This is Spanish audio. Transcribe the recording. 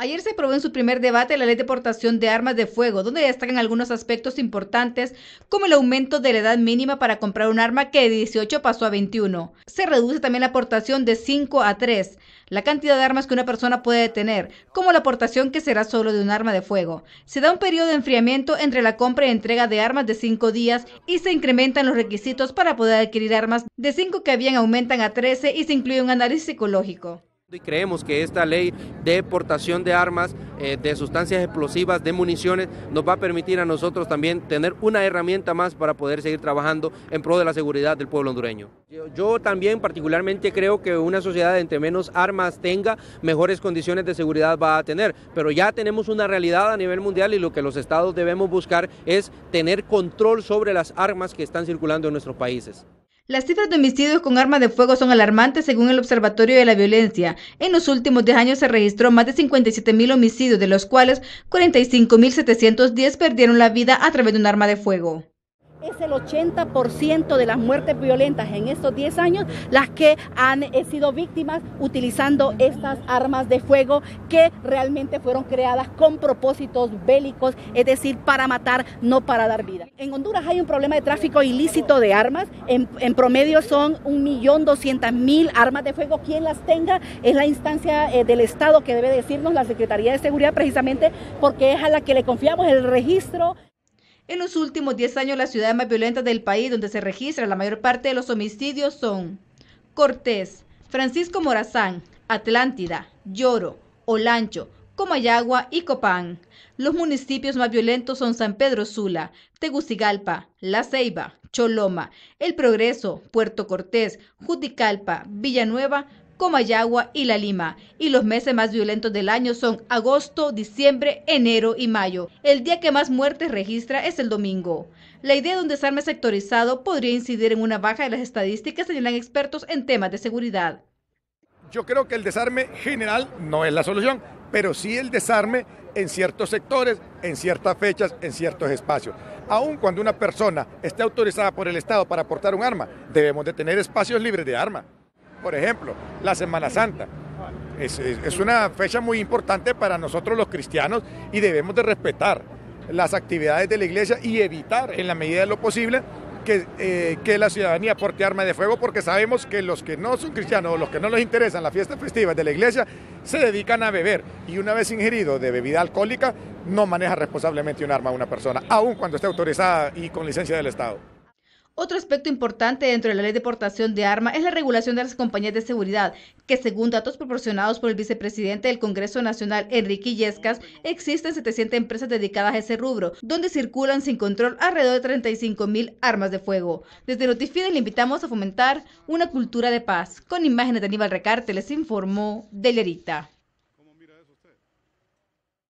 Ayer se aprobó en su primer debate la ley de portación de armas de fuego, donde destacan algunos aspectos importantes como el aumento de la edad mínima para comprar un arma que de 18 pasó a 21. Se reduce también la portación de 5 a 3, la cantidad de armas que una persona puede tener, como la portación que será solo de un arma de fuego. Se da un periodo de enfriamiento entre la compra y entrega de armas de 5 días y se incrementan los requisitos para poder adquirir armas de 5 que habían aumentan a 13 y se incluye un análisis psicológico. Y creemos que esta ley de portación de armas, eh, de sustancias explosivas, de municiones, nos va a permitir a nosotros también tener una herramienta más para poder seguir trabajando en pro de la seguridad del pueblo hondureño. yo también particularmente creo que una sociedad entre menos armas tenga, mejores condiciones de seguridad va a tener, pero ya tenemos una realidad a nivel mundial y lo que los estados debemos buscar es tener control sobre las armas que están circulando en nuestros países. Las cifras de homicidios con armas de fuego son alarmantes según el Observatorio de la Violencia. En los últimos 10 años se registró más de 57.000 homicidios, de los cuales 45.710 perdieron la vida a través de un arma de fuego. Es el 80% de las muertes violentas en estos 10 años las que han eh, sido víctimas utilizando estas armas de fuego que realmente fueron creadas con propósitos bélicos, es decir, para matar, no para dar vida. En Honduras hay un problema de tráfico ilícito de armas, en, promedio son 1.200.000 armas de fuego. Quien las tenga es la instancia eh, del Estado que debe decirnos la Secretaría de Seguridad precisamente porque es a la que le confiamos el registro. En los últimos 10 años, las ciudades más violentas del país donde se registra la mayor parte de los homicidios son Cortés, Francisco Morazán, Atlántida, Lloro, Olancho, Comayagua y Copán. Los municipios más violentos son San Pedro Sula, Tegucigalpa, La Ceiba, Choloma, El Progreso, Puerto Cortés, Juticalpa, Villanueva, como Comayagua y La Lima. Y los meses más violentos del año son agosto, diciembre, enero y mayo. El día que más muertes registra es el domingo. La idea de un desarme sectorizado podría incidir en una baja de las estadísticas, señalan expertos en temas de seguridad. Yo creo que el desarme general no es la solución, pero sí el desarme en ciertos sectores, en ciertas fechas, en ciertos espacios. Aun cuando una persona esté autorizada por el Estado para portar un arma, debemos de tener espacios libres de arma por ejemplo, la Semana Santa. Es, una fecha muy importante para nosotros los cristianos y debemos de respetar las actividades de la iglesia y evitar en la medida de lo posible que, eh, que la ciudadanía porte arma de fuego porque sabemos que los que no son cristianos o los que no les interesan las fiestas festivas de la iglesia se dedican a beber y una vez ingerido de bebida alcohólica no maneja responsablemente un arma a una persona, aun cuando esté autorizada y con licencia del Estado. Otro aspecto importante dentro de la ley de portación de armas es la regulación de las compañías de seguridad, que según datos proporcionados por el vicepresidente del Congreso Nacional, Enrique Yescas, existen 700 empresas dedicadas a ese rubro, donde circulan sin control alrededor de 35 mil armas de fuego. Desde Notifide le invitamos a fomentar una cultura de paz. Con imágenes de Aníbal Recarte les informó Delerita.